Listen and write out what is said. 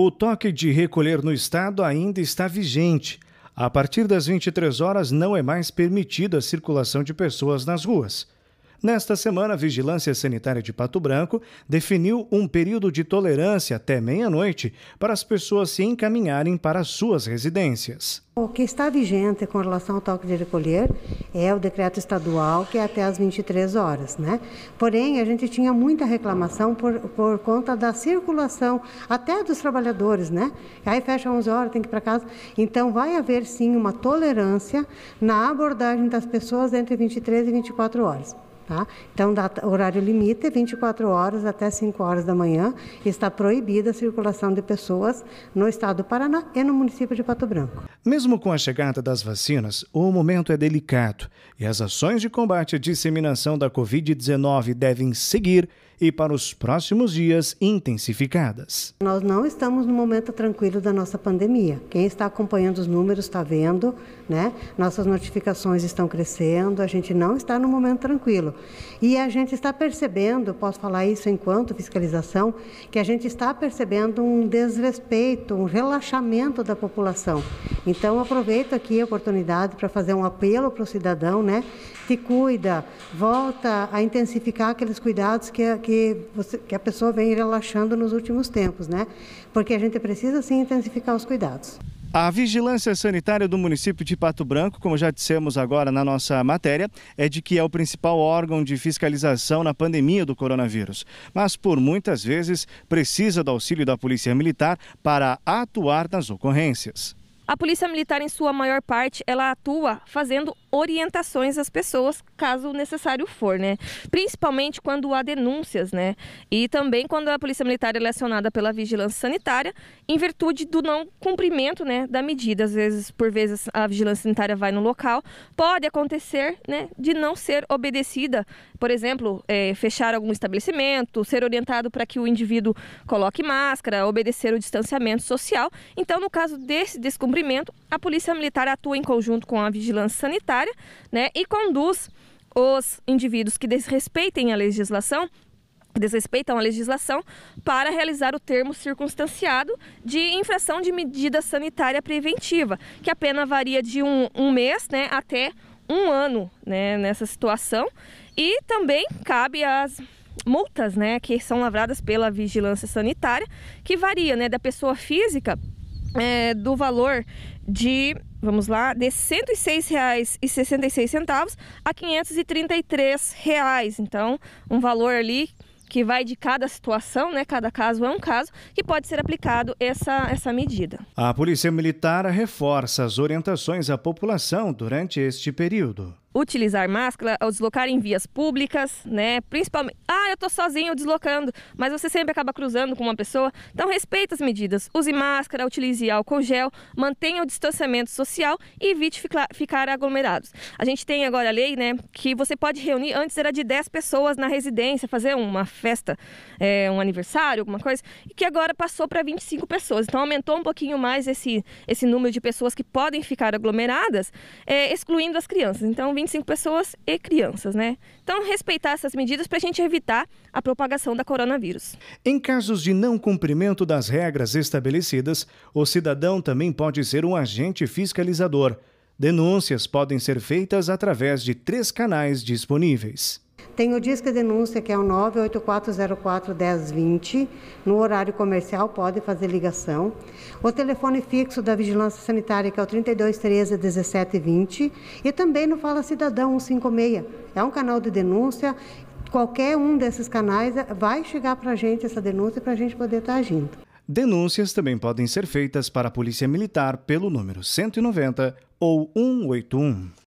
O toque de recolher no estado ainda está vigente. A partir das 23 horas não é mais permitida a circulação de pessoas nas ruas. Nesta semana, a Vigilância Sanitária de Pato Branco definiu um período de tolerância até meia-noite para as pessoas se encaminharem para suas residências. O que está vigente com relação ao toque de recolher é o decreto estadual, que é até as 23 horas, né? Porém, a gente tinha muita reclamação por, por conta da circulação, até dos trabalhadores, né? Aí fecha 11 horas, tem que ir para casa. Então, vai haver sim uma tolerância na abordagem das pessoas entre 23 e 24 horas. Tá? Então, data, horário limite é 24 horas até 5 horas da manhã. Está proibida a circulação de pessoas no estado do Paraná e no município de Pato Branco. Mesmo com a chegada das vacinas, o momento é delicado e as ações de combate à disseminação da Covid-19 devem seguir e para os próximos dias intensificadas. Nós não estamos no momento tranquilo da nossa pandemia. Quem está acompanhando os números está vendo, né? Nossas notificações estão crescendo, a gente não está no momento tranquilo. E a gente está percebendo, posso falar isso enquanto fiscalização, que a gente está percebendo um desrespeito, um relaxamento da população. Então, aproveito aqui a oportunidade para fazer um apelo para o cidadão, né? Se cuida, volta a intensificar aqueles cuidados que, que, você, que a pessoa vem relaxando nos últimos tempos, né? Porque a gente precisa, sim, intensificar os cuidados. A vigilância sanitária do município de Pato Branco, como já dissemos agora na nossa matéria, é de que é o principal órgão de fiscalização na pandemia do coronavírus, mas por muitas vezes precisa do auxílio da Polícia Militar para atuar nas ocorrências. A Polícia Militar, em sua maior parte, ela atua fazendo orientações às pessoas, caso necessário for, né? Principalmente quando há denúncias, né? E também quando a Polícia Militar é acionada pela Vigilância Sanitária, em virtude do não cumprimento, né, da medida. Às vezes, por vezes, a Vigilância Sanitária vai no local. Pode acontecer, né, de não ser obedecida. Por exemplo, é, fechar algum estabelecimento, ser orientado para que o indivíduo coloque máscara, obedecer o distanciamento social. Então, no caso desse descumprimento, a Polícia Militar atua em conjunto com a Vigilância Sanitária sanitária, né, e conduz os indivíduos que desrespeitem a legislação desrespeitam a legislação para realizar o termo circunstanciado de infração de medida sanitária preventiva, que a pena varia de um, um mês né, até um ano né, nessa situação. E também cabe as multas né, que são lavradas pela vigilância sanitária, que varia né, da pessoa física é, do valor de vamos lá, de R$ 106,66 a R$ reais. Então, um valor ali que vai de cada situação, né? Cada caso é um caso que pode ser aplicado essa, essa medida. A Polícia Militar reforça as orientações à população durante este período utilizar máscara ao deslocar em vias públicas, né? Principalmente, ah, eu tô sozinho deslocando, mas você sempre acaba cruzando com uma pessoa. Então respeita as medidas. Use máscara, utilize álcool gel, mantenha o distanciamento social e evite ficar, ficar aglomerados. A gente tem agora a lei, né, que você pode reunir, antes era de 10 pessoas na residência, fazer uma festa, é, um aniversário, alguma coisa, e que agora passou para 25 pessoas. Então aumentou um pouquinho mais esse, esse número de pessoas que podem ficar aglomeradas, é, excluindo as crianças. Então 25 25 pessoas e crianças, né? Então, respeitar essas medidas para a gente evitar a propagação da coronavírus. Em casos de não cumprimento das regras estabelecidas, o cidadão também pode ser um agente fiscalizador. Denúncias podem ser feitas através de três canais disponíveis. Tem o Disque Denúncia, que é o 98404-1020. No horário comercial, pode fazer ligação. O telefone fixo da Vigilância Sanitária, que é o 3213-1720. E também no Fala Cidadão 156. É um canal de denúncia. Qualquer um desses canais eh, vai chegar para a gente essa denúncia para a gente poder estar tá agindo. Denúncias também podem ser feitas para a Polícia Militar pelo número 190 ou 181.